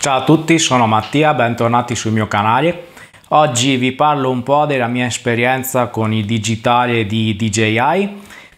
Ciao a tutti, sono Mattia, bentornati sul mio canale. Oggi vi parlo un po' della mia esperienza con il digitale di DJI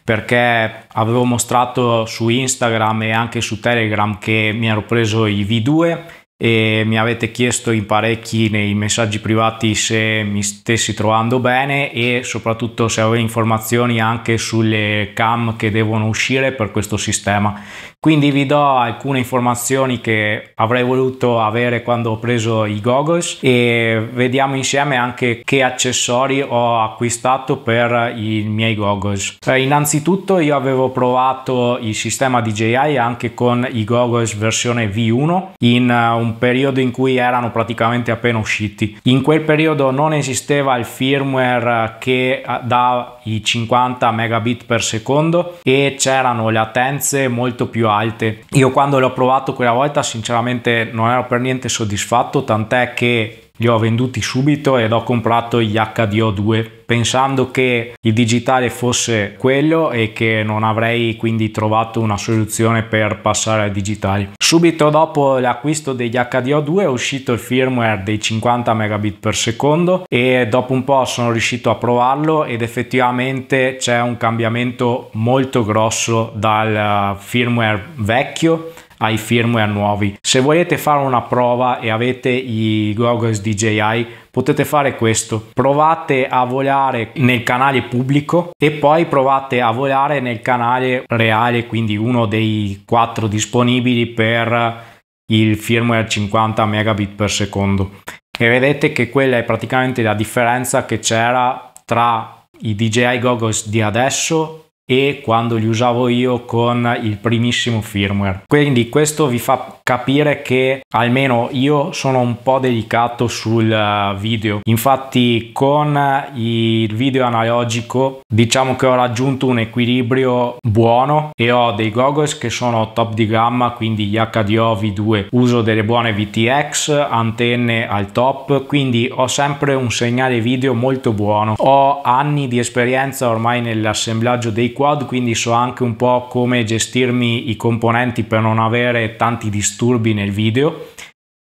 perché avevo mostrato su Instagram e anche su Telegram che mi ero preso i V2 e mi avete chiesto in parecchi nei messaggi privati se mi stessi trovando bene e soprattutto se avevo informazioni anche sulle cam che devono uscire per questo sistema. Quindi vi do alcune informazioni che avrei voluto avere quando ho preso i goggles e vediamo insieme anche che accessori ho acquistato per i miei goggles. Eh, innanzitutto io avevo provato il sistema DJI anche con i goggles versione V1 in eh, un un periodo in cui erano praticamente appena usciti. In quel periodo non esisteva il firmware eh, che eh, dà i 50 megabit per secondo e c'erano latenze molto più alte. Io quando l'ho provato quella volta sinceramente non ero per niente soddisfatto, tant'è che li ho venduti subito ed ho comprato gli HDO2 pensando che il digitale fosse quello e che non avrei quindi trovato una soluzione per passare al digitale. Subito dopo l'acquisto degli HDO2 è uscito il firmware dei 50 megabit per secondo e dopo un po' sono riuscito a provarlo ed effettivamente c'è un cambiamento molto grosso dal eh, firmware vecchio ai firmware nuovi. Se volete fare una prova e avete i goggles DJI potete fare questo provate a volare nel canale pubblico e poi provate a volare nel canale reale quindi uno dei quattro disponibili per il firmware 50 megabit per secondo e vedete che quella è praticamente la differenza che c'era tra i DJI goggles di adesso e quando li usavo io con il primissimo firmware. Quindi questo vi fa capire che almeno io sono un po' delicato sul eh, video. Infatti con il video analogico diciamo che ho raggiunto un equilibrio buono e ho dei goggles che sono top di gamma, quindi gli HDO V2. Uso delle buone VTX, antenne al top, quindi ho sempre un segnale video molto buono. Ho anni di esperienza ormai nell'assemblaggio dei quad, quindi so anche un po' come gestirmi i componenti per non avere tanti disturbi nel video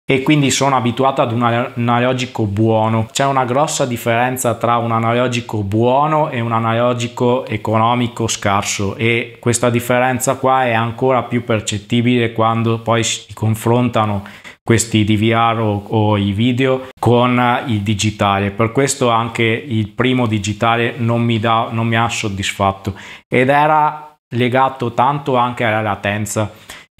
e quindi sono abituato ad un analogico buono. C'è una grossa differenza tra un analogico buono e un analogico economico scarso e questa differenza qua è ancora più percettibile quando poi si confrontano questi DVR o, o, i video con il digitale. Per questo anche il primo digitale non mi, da, non mi ha soddisfatto ed era legato tanto anche alla latenza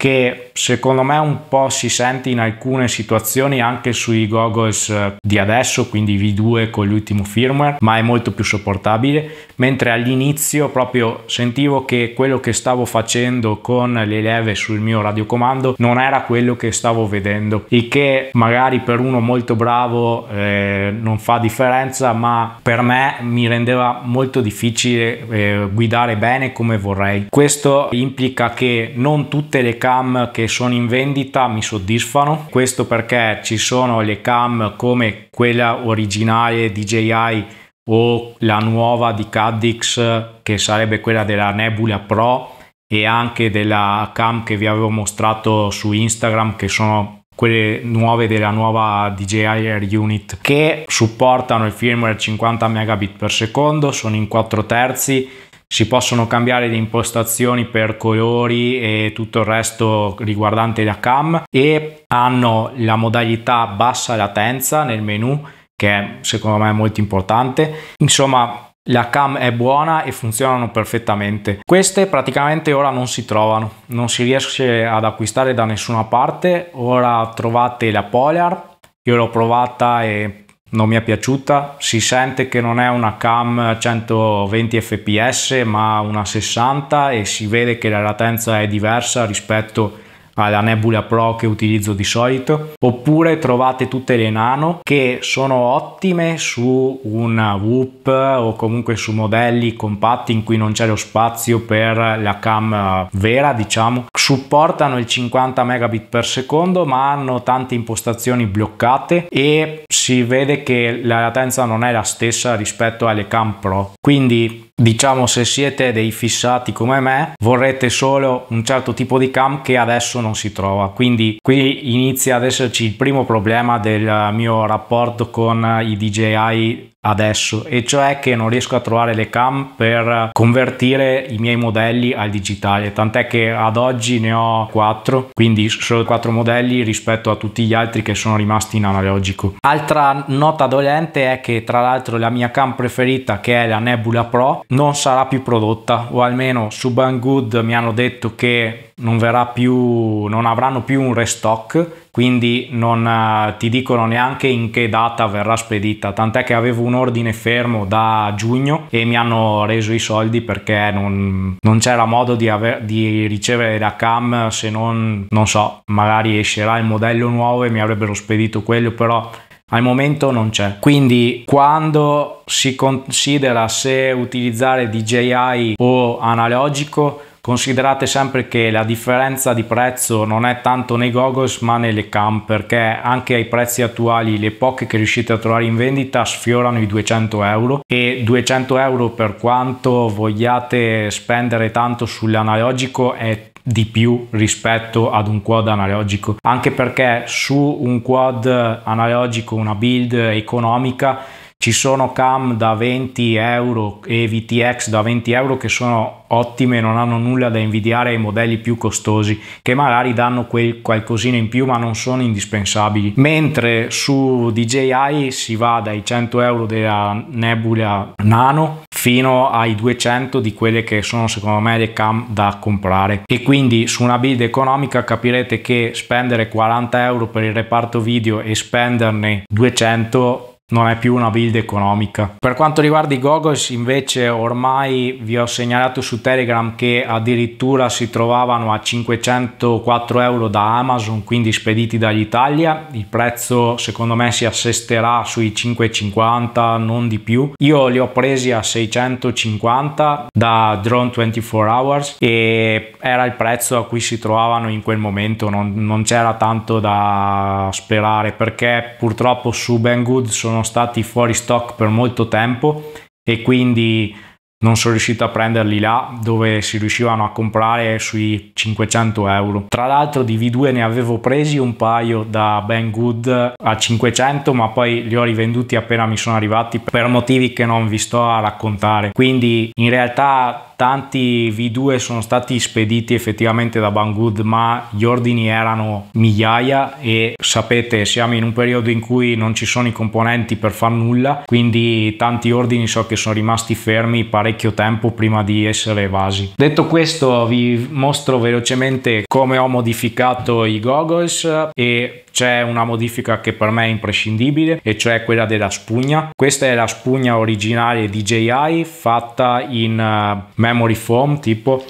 che secondo me un po' si sente in alcune situazioni anche sui goggles eh, di adesso, quindi V2 con l'ultimo firmware, ma è molto più sopportabile, mentre all'inizio proprio sentivo che quello che stavo facendo con le leve sul mio radiocomando non era quello che stavo vedendo, il che magari per uno molto bravo eh, non fa differenza, ma per me mi rendeva molto difficile eh, guidare bene come vorrei. Questo implica che non tutte le case cam che sono in vendita mi soddisfano. Questo perché ci sono le cam come quella originale DJI o la nuova di Caddix che sarebbe quella della Nebula Pro e anche della cam che vi avevo mostrato su Instagram che sono quelle nuove della nuova DJI Air Unit che supportano il firmware 50 megabit per secondo, sono in 4 terzi si possono cambiare le impostazioni per colori e tutto il resto riguardante la cam e hanno la modalità bassa latenza nel menu che è, secondo me è molto importante insomma la cam è buona e funzionano perfettamente. Queste praticamente ora non si trovano, non si riesce ad acquistare da nessuna parte. Ora trovate la Polar, io l'ho provata e non mi è piaciuta, si sente che non è una cam 120 fps ma una 60 e si vede che la latenza è diversa rispetto alla Nebula Pro che utilizzo di solito oppure trovate tutte le Nano che sono ottime su una Whoop o comunque su modelli compatti in cui non c'è lo spazio per la cam vera diciamo supportano il 50 megabit per secondo ma hanno tante impostazioni bloccate e si vede che la latenza non è la stessa rispetto alle cam pro quindi Diciamo se siete dei fissati come me vorrete solo un certo tipo di cam che adesso non si trova quindi qui inizia ad esserci il primo problema del mio rapporto con i DJI adesso e cioè che non riesco a trovare le cam per convertire i miei modelli al digitale tant'è che ad oggi ne ho 4 quindi solo 4 modelli rispetto a tutti gli altri che sono rimasti in analogico altra nota dolente è che tra l'altro la mia cam preferita che è la Nebula Pro non sarà più prodotta o almeno su Banggood mi hanno detto che non, verrà più, non avranno più un restock, quindi non eh, ti dicono neanche in che data verrà spedita, tant'è che avevo un ordine fermo da giugno e mi hanno reso i soldi perché non, non c'era modo di, aver, di, ricevere la cam se non, non so, magari escerà il modello nuovo e mi avrebbero spedito quello, però al momento non c'è. Quindi quando si considera se utilizzare DJI o analogico Considerate sempre che la differenza di prezzo non è tanto nei goggles ma nelle cam perché anche ai prezzi attuali le poche che riuscite a trovare in vendita sfiorano i 200 euro e 200 euro per quanto vogliate spendere tanto sull'analogico è di più rispetto ad un quad analogico anche perché su un quad analogico una build economica ci sono cam da 20 euro e VTX da 20 euro che sono ottime non hanno nulla da invidiare ai modelli più costosi che magari danno quel qualcosina in più ma non sono indispensabili mentre su DJI si va dai 100 euro della Nebula Nano fino ai 200 di quelle che sono secondo me le cam da comprare e quindi su una build economica capirete che spendere 40 euro per il reparto video e spenderne 200 non è più una build economica. Per quanto riguarda i goggles, invece ormai vi ho segnalato su Telegram che addirittura si trovavano a 504 euro da Amazon quindi spediti dall'Italia, il prezzo secondo me si assesterà sui 5,50 non di più. Io li ho presi a 650 da Drone 24 Hours e era il prezzo a cui si trovavano in quel momento, non, non c'era tanto da sperare perché purtroppo su Banggood sono sono stati fuori stock per molto tempo e quindi non sono riuscito a prenderli là dove si riuscivano a comprare sui 500 euro. Tra l'altro di V2 ne avevo presi un paio da Ben Good a 500 ma poi li ho rivenduti appena mi sono arrivati per motivi che non vi sto a raccontare. Quindi in realtà tanti V2 sono stati spediti effettivamente da Banggood, ma gli ordini erano migliaia e sapete, siamo in un periodo in cui non ci sono i componenti per far nulla, quindi tanti ordini so che sono rimasti fermi parecchio tempo prima di essere evasi. Detto questo, vi mostro velocemente come ho modificato i goggles e c'è una modifica che per me è imprescindibile e cioè quella della spugna. Questa è la spugna originale DJI fatta in eh, memory foam tipo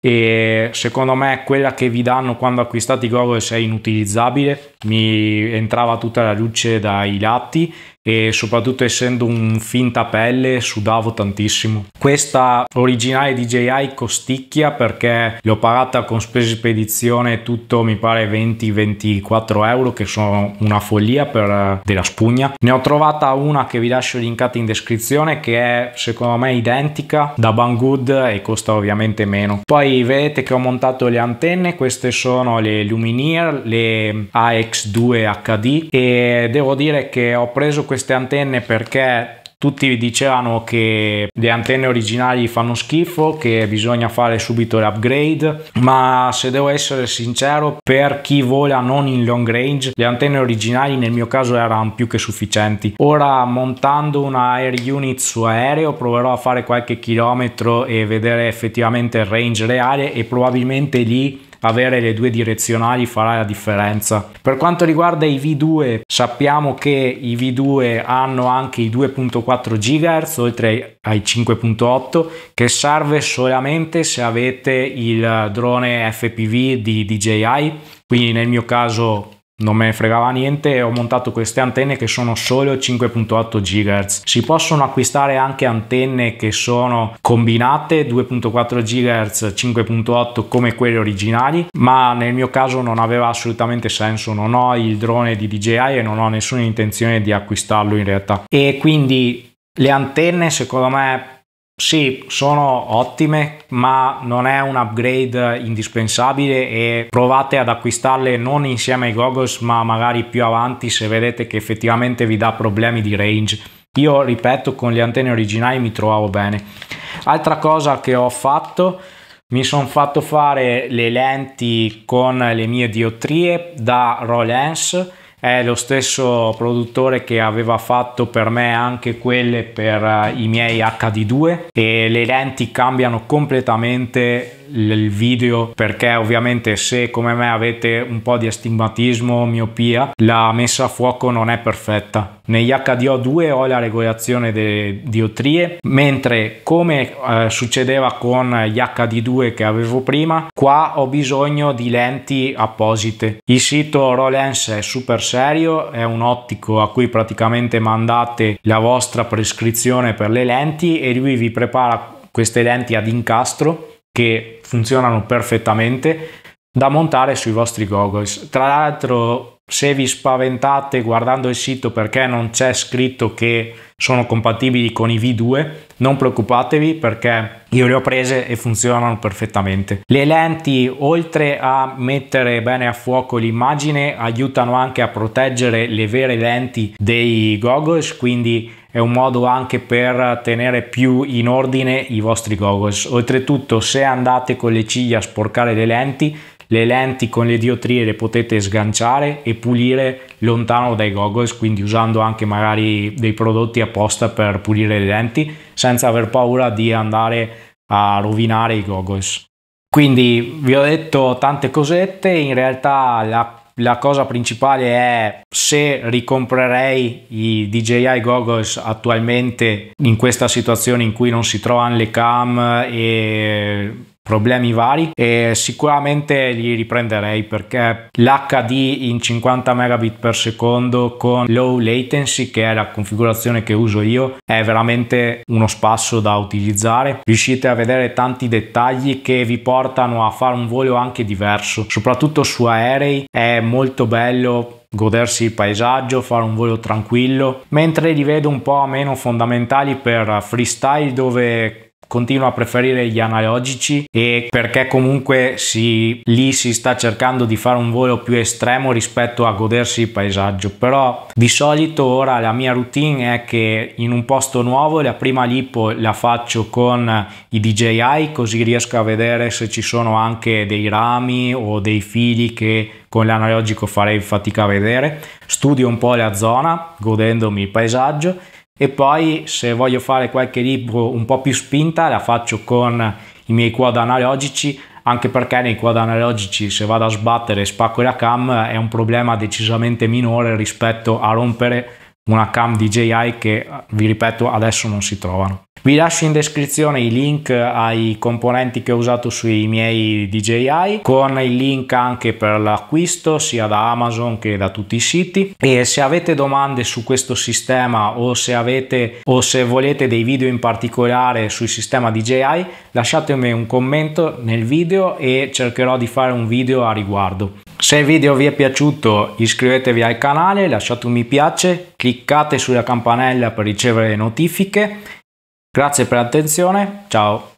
e secondo me quella che vi danno quando acquistate i goggles è inutilizzabile mi entrava tutta la luce dai lati e soprattutto essendo un finta pelle sudavo tantissimo. Questa originale DJI costicchia perché l'ho pagata con spese spedizione tutto mi pare 20-24 euro che sono una follia per eh, della spugna. Ne ho trovata una che vi lascio linkata in descrizione che è secondo me identica da Banggood e costa ovviamente meno. Poi vedete che ho montato le antenne, queste sono le Lumineer, le AX2 HD e devo dire che ho preso questa queste antenne perché tutti dicevano che le antenne originali fanno schifo, che bisogna fare subito l'upgrade, ma se devo essere sincero, per chi vola non in long range, le antenne originali nel mio caso erano più che sufficienti. Ora montando una air unit su aereo proverò a fare qualche chilometro e vedere effettivamente il range reale e probabilmente lì avere le due direzionali farà la differenza. Per quanto riguarda i V2, sappiamo che i V2 hanno anche i 2.4 GHz oltre ai 5.8 che serve solamente se avete il drone FPV di DJI, quindi nel mio caso non me ne fregava niente e ho montato queste antenne che sono solo 5.8 GHz. Si possono acquistare anche antenne che sono combinate 2.4 GHz, 5.8 come quelle originali, ma nel mio caso non aveva assolutamente senso, non ho il drone di DJI e non ho nessuna intenzione di acquistarlo in realtà. E quindi le antenne secondo me sì, sono ottime, ma non è un upgrade indispensabile e provate ad acquistarle non insieme ai goggles, ma magari più avanti se vedete che effettivamente vi dà problemi di range. Io ripeto, con le antenne originali mi trovavo bene. Altra cosa che ho fatto, mi sono fatto fare le lenti con le mie diottrie da Rolens è lo stesso produttore che aveva fatto per me anche quelle per eh, i miei HD2 e le lenti cambiano completamente il video perché ovviamente se come me avete un po' di astigmatismo, o miopia, la messa a fuoco non è perfetta. Negli HDO2 ho la regolazione di diotrie, mentre come eh, succedeva con gli HD2 che avevo prima, qua ho bisogno di lenti apposite. Il sito Rolens è super serio, è un ottico a cui praticamente mandate la vostra prescrizione per le lenti e lui vi prepara queste lenti ad incastro che funzionano perfettamente da montare sui vostri goggles. Tra l'altro se vi spaventate guardando il sito perché non c'è scritto che sono compatibili con i V2, non preoccupatevi perché io le ho prese e funzionano perfettamente. Le lenti, oltre a mettere bene a fuoco l'immagine, aiutano anche a proteggere le vere lenti dei goggles, quindi è un modo anche per tenere più in ordine i vostri goggles. Oltretutto, se andate con le ciglia a sporcare le lenti, le lenti con le diotrie le potete sganciare e pulire lontano dai goggles, quindi usando anche magari dei prodotti apposta per pulire le lenti, senza aver paura di andare a rovinare i goggles. Quindi vi ho detto tante cosette, in realtà la la cosa principale è se ricomprerei i DJI goggles attualmente in questa situazione in cui non si trovano le cam e problemi vari e sicuramente li riprenderei perché l'HD in 50 megabit per secondo con low latency che è la configurazione che uso io è veramente uno spasso da utilizzare riuscite a vedere tanti dettagli che vi portano a fare un volo anche diverso soprattutto su aerei è molto bello godersi il paesaggio, fare un volo tranquillo, mentre li vedo un po' meno fondamentali per freestyle dove continuo a preferire gli analogici e perché comunque si, lì si sta cercando di fare un volo più estremo rispetto a godersi il paesaggio però di solito ora la mia routine è che in un posto nuovo la prima lippo la faccio con i DJI così riesco a vedere se ci sono anche dei rami o dei fili che con l'analogico farei fatica a vedere studio un po' la zona godendomi il paesaggio e poi se voglio fare qualche libro un po' più spinta la faccio con i miei quad analogici, anche perché nei quad analogici se vado a sbattere e spacco la cam è un problema decisamente minore rispetto a rompere una cam DJI che vi ripeto adesso non si trovano. Vi lascio in descrizione i link ai componenti che ho usato sui miei DJI con il link anche per l'acquisto sia da Amazon che da tutti i siti e se avete domande su questo sistema o se avete o se volete dei video in particolare sul sistema DJI lasciatemi un commento nel video e cercherò di fare un video a riguardo. Se il video vi è piaciuto iscrivetevi al canale, lasciate un mi piace, cliccate sulla campanella per ricevere notifiche. Grazie per l'attenzione, ciao!